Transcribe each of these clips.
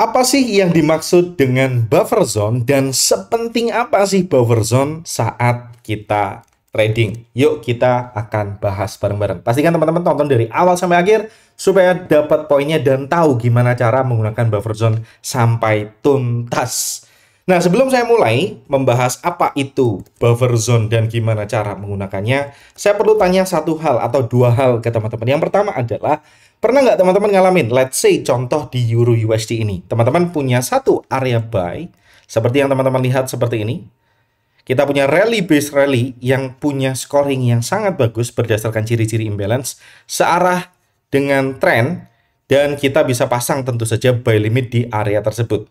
Apa sih yang dimaksud dengan buffer zone dan sepenting apa sih buffer zone saat kita trading? Yuk kita akan bahas bareng-bareng. Pastikan teman-teman tonton dari awal sampai akhir supaya dapat poinnya dan tahu gimana cara menggunakan buffer zone sampai tuntas. Nah, sebelum saya mulai membahas apa itu buffer zone dan gimana cara menggunakannya, saya perlu tanya satu hal atau dua hal ke teman-teman. Yang pertama adalah Pernah nggak teman-teman ngalamin? Let's say contoh di Euro USD ini. Teman-teman punya satu area buy, seperti yang teman-teman lihat seperti ini. Kita punya rally base rally yang punya scoring yang sangat bagus berdasarkan ciri-ciri imbalance searah dengan trend dan kita bisa pasang tentu saja buy limit di area tersebut.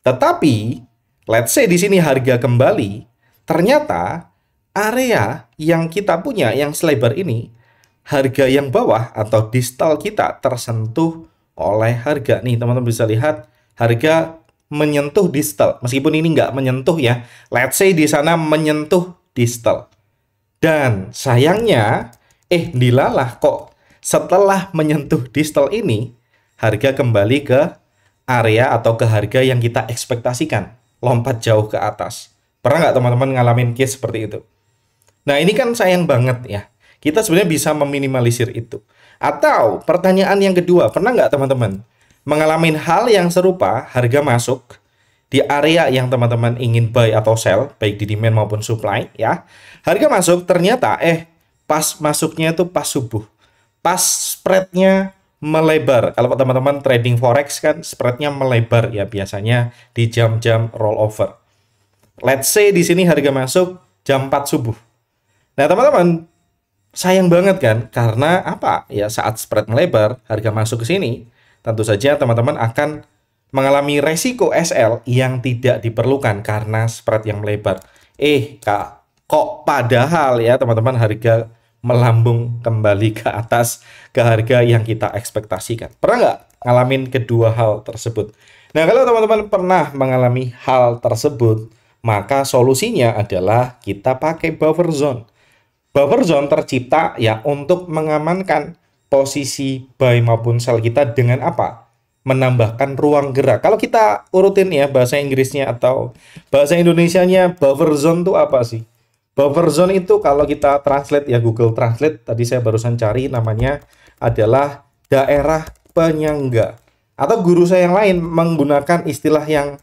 Tetapi, let's say di sini harga kembali, ternyata area yang kita punya yang selebar ini harga yang bawah atau distal kita tersentuh oleh harga. Nih, teman-teman bisa lihat harga menyentuh distal. Meskipun ini nggak menyentuh ya. Let's say di sana menyentuh distal. Dan sayangnya, eh dilalah kok setelah menyentuh distal ini, harga kembali ke area atau ke harga yang kita ekspektasikan. Lompat jauh ke atas. Pernah nggak teman-teman ngalamin case seperti itu? Nah ini kan sayang banget ya. Kita sebenarnya bisa meminimalisir itu. Atau pertanyaan yang kedua, pernah nggak teman-teman mengalami hal yang serupa harga masuk di area yang teman-teman ingin buy atau sell, baik di demand maupun supply ya. Harga masuk ternyata eh pas masuknya itu pas subuh. Pas spreadnya melebar. Kalau teman-teman trading forex kan spreadnya melebar ya biasanya di jam-jam rollover. Let's say di sini harga masuk jam 4 subuh. Nah, teman-teman, sayang banget kan karena apa ya saat spread melebar harga masuk ke sini tentu saja teman-teman akan mengalami resiko SL yang tidak diperlukan karena spread yang melebar eh kak kok padahal ya teman-teman harga melambung kembali ke atas ke harga yang kita ekspektasikan pernah nggak ngalamin kedua hal tersebut nah kalau teman-teman pernah mengalami hal tersebut maka solusinya adalah kita pakai buffer zone Buffer zone tercipta ya untuk mengamankan posisi buy maupun sell kita dengan apa? Menambahkan ruang gerak. Kalau kita urutin ya bahasa Inggrisnya atau bahasa Indonesianya buffer zone itu apa sih? Buffer zone itu kalau kita translate ya Google Translate tadi saya barusan cari namanya adalah daerah penyangga. Atau guru saya yang lain menggunakan istilah yang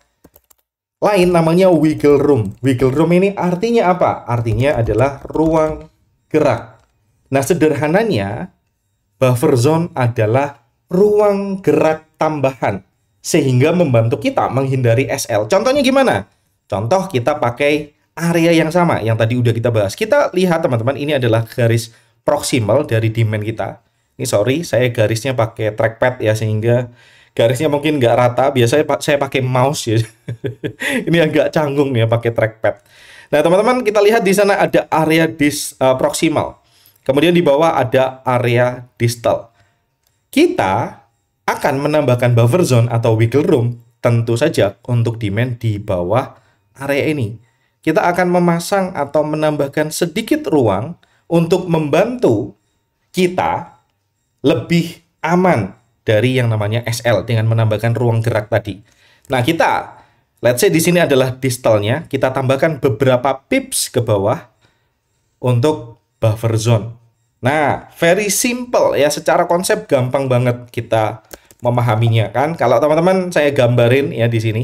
lain namanya wiggle room. Wiggle room ini artinya apa? Artinya adalah ruang gerak. Nah, sederhananya, buffer zone adalah ruang gerak tambahan sehingga membantu kita menghindari SL. Contohnya gimana? Contoh kita pakai area yang sama yang tadi udah kita bahas. Kita lihat teman-teman ini adalah garis proximal dari demand kita. Ini sorry, saya garisnya pakai trackpad ya sehingga garisnya mungkin nggak rata biasanya pak saya pakai mouse ya ini agak canggung ya pakai trackpad nah teman-teman kita lihat di sana ada area dis uh, proximal kemudian di bawah ada area distal kita akan menambahkan buffer zone atau wiggle room tentu saja untuk demand di bawah area ini kita akan memasang atau menambahkan sedikit ruang untuk membantu kita lebih aman dari yang namanya SL dengan menambahkan ruang gerak tadi. Nah, kita let's say di sini adalah distalnya, kita tambahkan beberapa pips ke bawah untuk buffer zone. Nah, very simple ya, secara konsep gampang banget kita memahaminya kan. Kalau teman-teman saya gambarin ya di sini,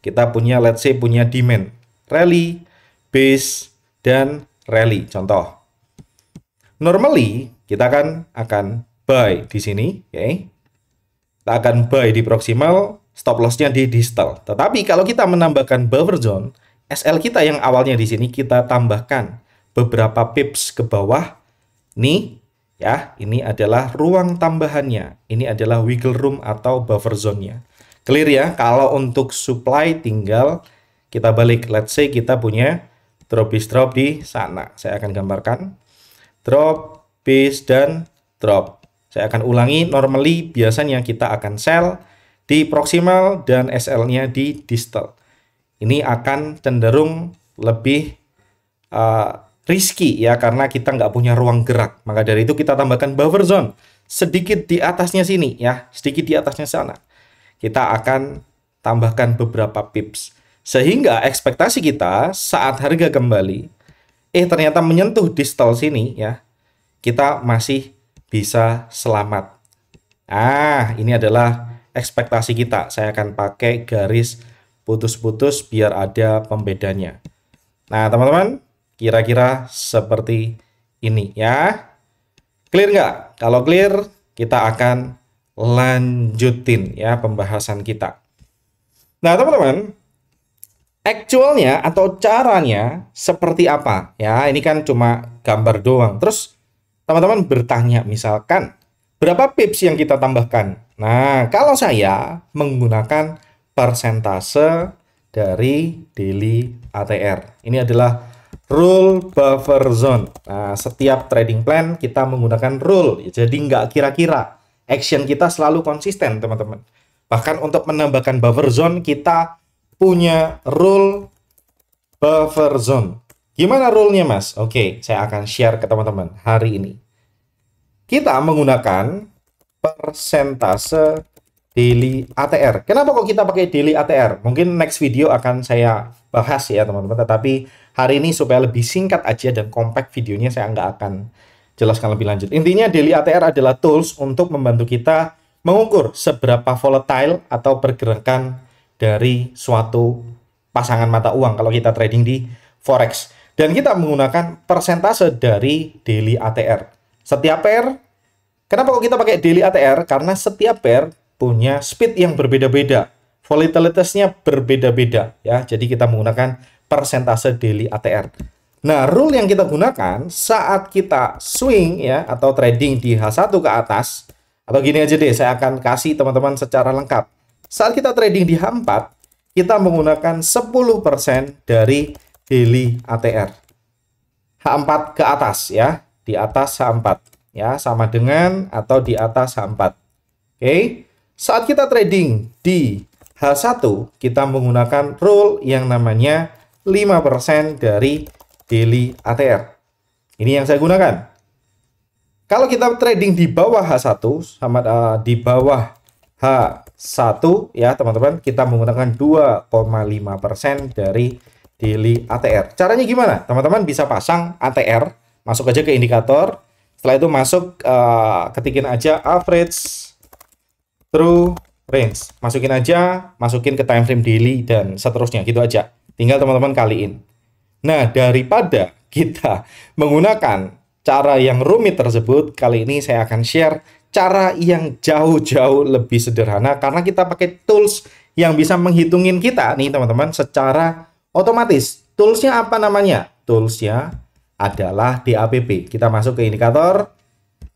kita punya let's say punya demand, rally, base, dan rally. Contoh, normally kita kan akan buy di sini, oke. Ya. Okay? kita akan buy di proximal, stop lossnya di distal. Tetapi kalau kita menambahkan buffer zone, SL kita yang awalnya di sini kita tambahkan beberapa pips ke bawah. Nih, ya, ini adalah ruang tambahannya. Ini adalah wiggle room atau buffer zone-nya. Clear ya? Kalau untuk supply tinggal kita balik. Let's say kita punya drop is drop di sana. Saya akan gambarkan. Drop, piece, dan drop. Saya akan ulangi, normally biasanya kita akan sell di proximal dan SL-nya di distal. Ini akan cenderung lebih uh, risky ya, karena kita nggak punya ruang gerak. Maka dari itu kita tambahkan buffer zone sedikit di atasnya sini ya, sedikit di atasnya sana. Kita akan tambahkan beberapa pips. Sehingga ekspektasi kita saat harga kembali, eh ternyata menyentuh distal sini ya, kita masih bisa selamat. Ah, ini adalah ekspektasi kita. Saya akan pakai garis putus-putus biar ada pembedanya. Nah, teman-teman, kira-kira seperti ini ya. Clear nggak? Kalau clear, kita akan lanjutin ya pembahasan kita. Nah, teman-teman, actualnya atau caranya seperti apa? Ya, ini kan cuma gambar doang. Terus teman-teman bertanya misalkan berapa pips yang kita tambahkan? Nah, kalau saya menggunakan persentase dari daily ATR. Ini adalah rule buffer zone. Nah, setiap trading plan kita menggunakan rule, jadi nggak kira-kira. Action kita selalu konsisten, teman-teman. Bahkan untuk menambahkan buffer zone, kita punya rule buffer zone. Gimana rule-nya, Mas? Oke, saya akan share ke teman-teman hari ini. Kita menggunakan persentase daily ATR. Kenapa kok kita pakai daily ATR? Mungkin next video akan saya bahas ya, teman-teman. Tetapi hari ini supaya lebih singkat aja dan compact videonya, saya nggak akan jelaskan lebih lanjut. Intinya daily ATR adalah tools untuk membantu kita mengukur seberapa volatile atau pergerakan dari suatu pasangan mata uang kalau kita trading di forex. Dan kita menggunakan persentase dari daily ATR. Setiap pair, kenapa kok kita pakai daily ATR? Karena setiap pair punya speed yang berbeda-beda. Volatilitasnya berbeda-beda. ya. Jadi kita menggunakan persentase daily ATR. Nah, rule yang kita gunakan saat kita swing ya atau trading di H1 ke atas, atau gini aja deh, saya akan kasih teman-teman secara lengkap. Saat kita trading di H4, kita menggunakan 10% dari daily ATR. H4 ke atas ya, di atas H4 ya, sama dengan atau di atas H4. Oke. Okay. Saat kita trading di H1, kita menggunakan rule yang namanya 5% dari daily ATR. Ini yang saya gunakan. Kalau kita trading di bawah H1 sama uh, di bawah H1 ya teman-teman, kita menggunakan 2,5% dari daily ATR. Caranya gimana? Teman-teman bisa pasang ATR, masuk aja ke indikator, setelah itu masuk uh, ketikin aja average true range. Masukin aja, masukin ke time frame daily dan seterusnya gitu aja. Tinggal teman-teman kaliin. Nah, daripada kita menggunakan cara yang rumit tersebut, kali ini saya akan share cara yang jauh-jauh lebih sederhana karena kita pakai tools yang bisa menghitungin kita nih teman-teman secara otomatis. Toolsnya apa namanya? Toolsnya adalah DAPP. Kita masuk ke indikator.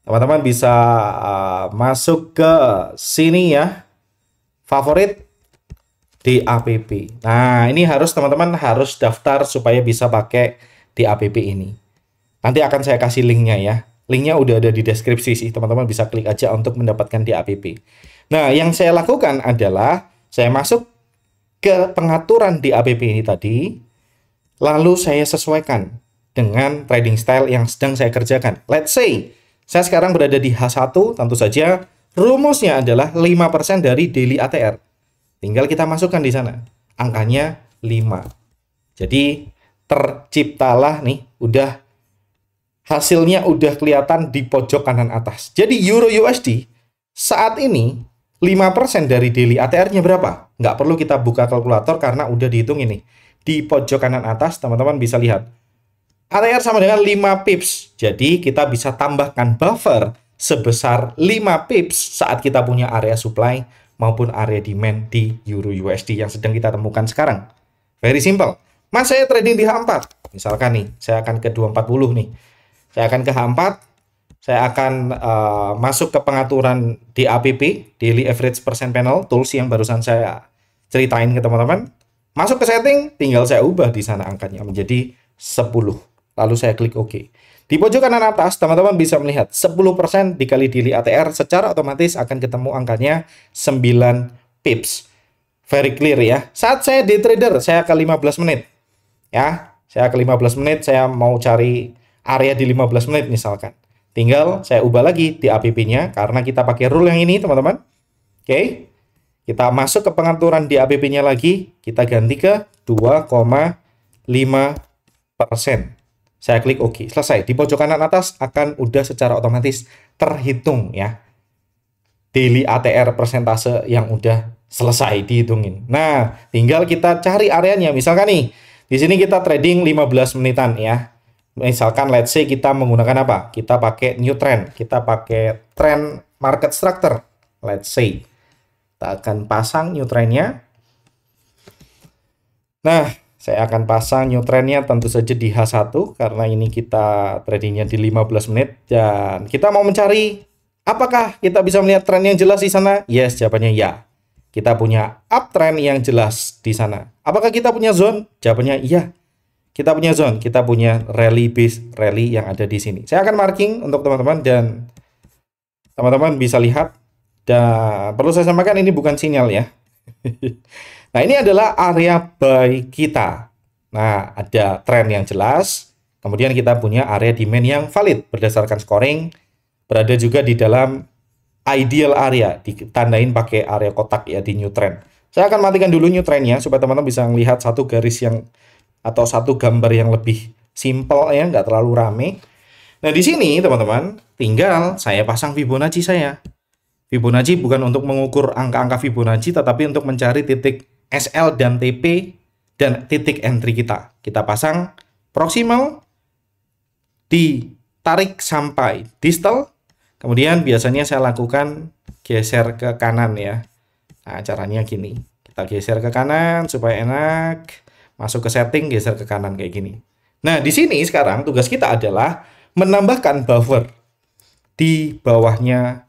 Teman-teman bisa uh, masuk ke sini ya. Favorit DAPP. Nah, ini harus teman-teman harus daftar supaya bisa pakai DAPP ini. Nanti akan saya kasih linknya ya. Linknya udah ada di deskripsi sih, teman-teman bisa klik aja untuk mendapatkan DAPP. Nah, yang saya lakukan adalah saya masuk ke pengaturan di app ini tadi, lalu saya sesuaikan dengan trading style yang sedang saya kerjakan. Let's say, saya sekarang berada di H1, tentu saja rumusnya adalah 5% dari daily ATR. Tinggal kita masukkan di sana. Angkanya 5. Jadi, terciptalah nih, udah hasilnya udah kelihatan di pojok kanan atas. Jadi, Euro USD saat ini 5% dari daily ATR-nya berapa? Nggak perlu kita buka kalkulator karena udah dihitung ini. Di pojok kanan atas, teman-teman bisa lihat. ATR sama dengan 5 pips. Jadi, kita bisa tambahkan buffer sebesar 5 pips saat kita punya area supply maupun area demand di Euro USD yang sedang kita temukan sekarang. Very simple. Mas, saya trading di H4. Misalkan nih, saya akan ke 240 nih. Saya akan ke H4, saya akan uh, masuk ke pengaturan di APP, Daily Average Percent Panel, tools yang barusan saya ceritain ke teman-teman. Masuk ke setting, tinggal saya ubah di sana angkanya menjadi 10. Lalu saya klik OK. Di pojok kanan atas, teman-teman bisa melihat 10% dikali daily ATR secara otomatis akan ketemu angkanya 9 pips. Very clear ya. Saat saya di trader, saya ke 15 menit. Ya, saya ke 15 menit, saya mau cari area di 15 menit misalkan Tinggal saya ubah lagi di APP-nya karena kita pakai rule yang ini, teman-teman. Oke. Okay. Kita masuk ke pengaturan di APP-nya lagi, kita ganti ke 2,5%. Saya klik OK. Selesai. Di pojok kanan atas akan udah secara otomatis terhitung ya. Daily ATR persentase yang udah selesai dihitungin. Nah, tinggal kita cari areanya. Misalkan nih, di sini kita trading 15 menitan ya. Misalkan let's say kita menggunakan apa? Kita pakai new trend, kita pakai trend market structure, let's say. Kita akan pasang new trendnya. Nah, saya akan pasang new trendnya tentu saja di H1 karena ini kita tradingnya di 15 menit dan kita mau mencari apakah kita bisa melihat tren yang jelas di sana? Yes, jawabannya ya kita punya uptrend yang jelas di sana. Apakah kita punya zone? Jawabannya iya kita punya zone, kita punya rally base rally yang ada di sini. Saya akan marking untuk teman-teman dan teman-teman bisa lihat. Dan perlu saya sampaikan ini bukan sinyal ya. nah ini adalah area buy kita. Nah ada trend yang jelas. Kemudian kita punya area demand yang valid berdasarkan scoring. Berada juga di dalam ideal area. Ditandain pakai area kotak ya di new trend. Saya akan matikan dulu new trendnya supaya teman-teman bisa melihat satu garis yang atau satu gambar yang lebih simple ya, nggak terlalu rame. Nah di sini teman-teman, tinggal saya pasang Fibonacci saya. Fibonacci bukan untuk mengukur angka-angka Fibonacci, tetapi untuk mencari titik SL dan TP dan titik entry kita. Kita pasang proximal, ditarik sampai distal, kemudian biasanya saya lakukan geser ke kanan ya. Nah caranya gini, kita geser ke kanan supaya enak Masuk ke setting, geser ke kanan kayak gini. Nah, di sini sekarang tugas kita adalah menambahkan buffer di bawahnya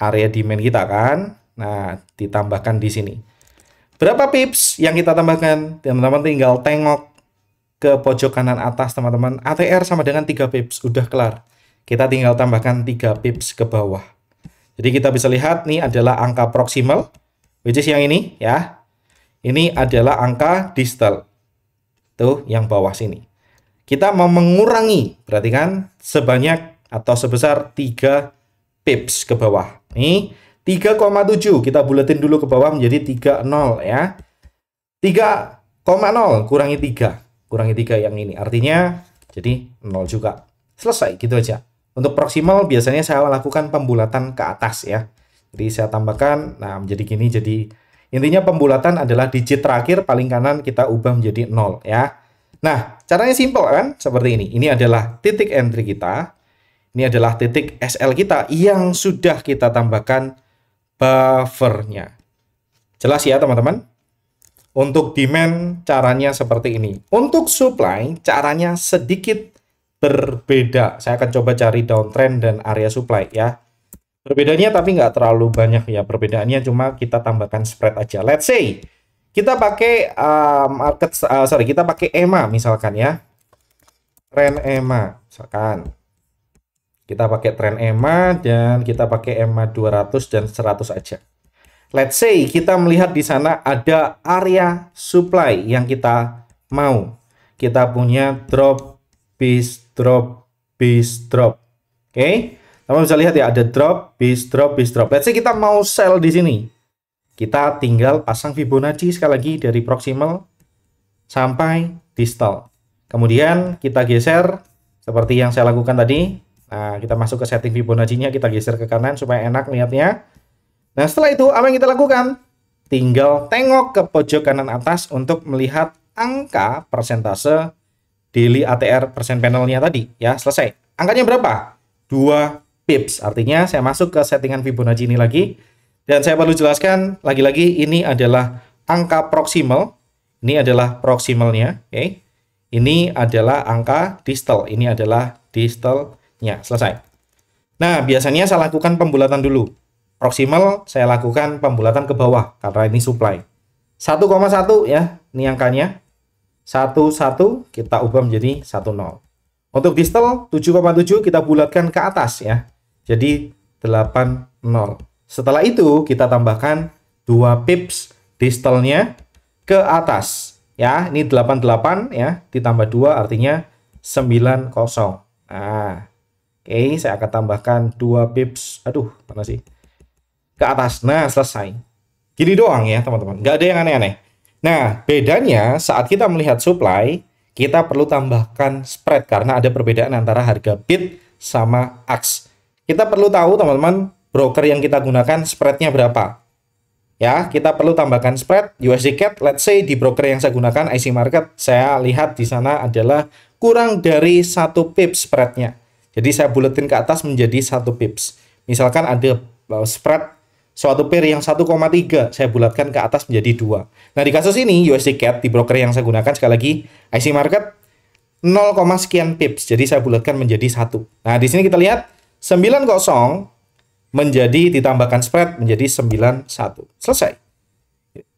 area demand kita kan. Nah, ditambahkan di sini. Berapa pips yang kita tambahkan? Teman-teman tinggal tengok ke pojok kanan atas, teman-teman. ATR sama dengan 3 pips, udah kelar. Kita tinggal tambahkan 3 pips ke bawah. Jadi kita bisa lihat nih adalah angka proximal, which is yang ini ya. Ini adalah angka distal. Tuh, yang bawah sini. Kita mau mengurangi, berarti kan sebanyak atau sebesar 3 pips ke bawah. Nih, 3,7 kita buletin dulu ke bawah menjadi 30 ya. 3,0 kurangi 3. Kurangi 3 yang ini. Artinya jadi 0 juga. Selesai gitu aja. Untuk proximal biasanya saya lakukan pembulatan ke atas ya. Jadi saya tambahkan nah menjadi gini jadi Intinya pembulatan adalah digit terakhir paling kanan kita ubah menjadi 0 ya. Nah, caranya simpel kan? Seperti ini. Ini adalah titik entry kita. Ini adalah titik SL kita yang sudah kita tambahkan buffernya. Jelas ya teman-teman? Untuk demand caranya seperti ini. Untuk supply caranya sedikit berbeda. Saya akan coba cari downtrend dan area supply ya. Perbedaannya tapi nggak terlalu banyak ya. Perbedaannya cuma kita tambahkan spread aja. Let's say kita pakai uh, market uh, sorry kita pakai EMA misalkan ya. trend EMA misalkan. Kita pakai trend EMA dan kita pakai EMA 200 dan 100 aja. Let's say kita melihat di sana ada area supply yang kita mau. Kita punya drop, bis, drop, bis, drop. Oke. Okay? Kamu bisa lihat ya ada drop, bis, drop, bis, drop. Let's say kita mau sell di sini. Kita tinggal pasang Fibonacci sekali lagi dari proximal sampai distal. Kemudian kita geser seperti yang saya lakukan tadi. Nah, kita masuk ke setting Fibonacci-nya, kita geser ke kanan supaya enak lihatnya. Nah, setelah itu apa yang kita lakukan? Tinggal tengok ke pojok kanan atas untuk melihat angka persentase daily ATR persen panelnya tadi ya, selesai. Angkanya berapa? Dua pips. Artinya saya masuk ke settingan Fibonacci ini lagi. Dan saya perlu jelaskan lagi-lagi ini adalah angka proximal Ini adalah proximalnya, Oke. Okay. Ini adalah angka distal. Ini adalah distalnya. Selesai. Nah, biasanya saya lakukan pembulatan dulu. proximal saya lakukan pembulatan ke bawah karena ini supply. 1,1 ya, ini angkanya. 11 kita ubah menjadi 10. Untuk distal 7,7 kita bulatkan ke atas ya. Jadi delapan nol. Setelah itu kita tambahkan 2 pips distalnya ke atas. Ya, ini 88 ya, ditambah 2 artinya 90. Nah, oke, okay, saya akan tambahkan 2 pips. Aduh, mana sih? Ke atas. Nah, selesai. Gini doang ya, teman-teman. -teman. ada yang aneh-aneh. Nah, bedanya saat kita melihat supply, kita perlu tambahkan spread karena ada perbedaan antara harga bid sama aks. Kita perlu tahu teman-teman broker yang kita gunakan spreadnya berapa. Ya, kita perlu tambahkan spread USD CAD. Let's say di broker yang saya gunakan IC Market, saya lihat di sana adalah kurang dari satu pips spreadnya. Jadi saya buletin ke atas menjadi satu pips. Misalkan ada eh, spread suatu pair yang 1,3 saya bulatkan ke atas menjadi dua. Nah, di kasus ini USD CAD di broker yang saya gunakan sekali lagi IC Market 0, sekian pips. Jadi saya bulatkan menjadi satu. Nah, di sini kita lihat 90 menjadi ditambahkan spread menjadi 91. Selesai.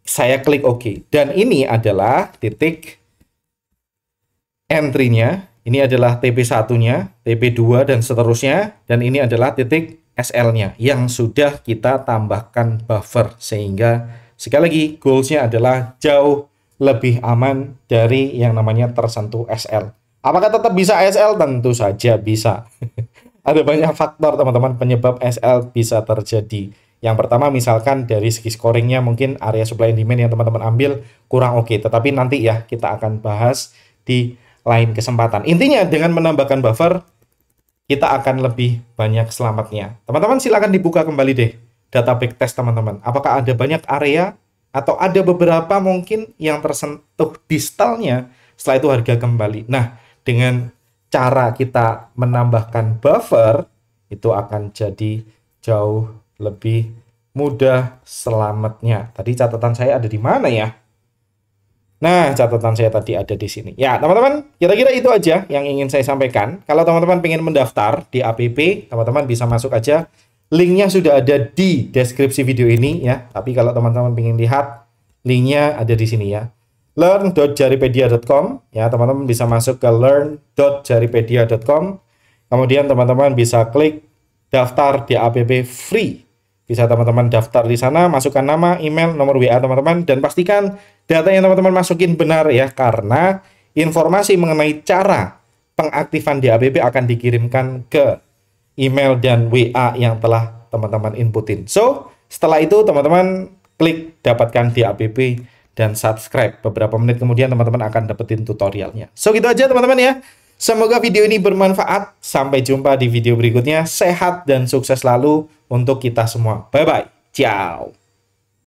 Saya klik OK. Dan ini adalah titik entry-nya. Ini adalah TP1-nya, TP2 dan seterusnya. Dan ini adalah titik SL-nya yang sudah kita tambahkan buffer. Sehingga sekali lagi goals-nya adalah jauh lebih aman dari yang namanya tersentuh SL. Apakah tetap bisa SL? Tentu saja bisa. ada banyak faktor teman-teman penyebab SL bisa terjadi. Yang pertama misalkan dari segi scoringnya mungkin area supply and demand yang teman-teman ambil kurang oke. Okay. Tetapi nanti ya kita akan bahas di lain kesempatan. Intinya dengan menambahkan buffer kita akan lebih banyak selamatnya. Teman-teman silakan dibuka kembali deh data backtest teman-teman. Apakah ada banyak area atau ada beberapa mungkin yang tersentuh distalnya setelah itu harga kembali. Nah, dengan cara kita menambahkan buffer itu akan jadi jauh lebih mudah selamatnya. Tadi catatan saya ada di mana ya? Nah, catatan saya tadi ada di sini. Ya, teman-teman, kira-kira itu aja yang ingin saya sampaikan. Kalau teman-teman ingin mendaftar di APP, teman-teman bisa masuk aja. Linknya sudah ada di deskripsi video ini ya. Tapi kalau teman-teman ingin lihat, linknya ada di sini ya learn.jaripedia.com ya teman-teman bisa masuk ke learn.jaripedia.com kemudian teman-teman bisa klik daftar di APP free bisa teman-teman daftar di sana masukkan nama email nomor WA teman-teman dan pastikan data yang teman-teman masukin benar ya karena informasi mengenai cara pengaktifan di APP akan dikirimkan ke email dan WA yang telah teman-teman inputin so setelah itu teman-teman klik dapatkan di APP dan subscribe. Beberapa menit kemudian teman-teman akan dapetin tutorialnya. So gitu aja teman-teman ya. Semoga video ini bermanfaat. Sampai jumpa di video berikutnya. Sehat dan sukses selalu untuk kita semua. Bye-bye. Ciao.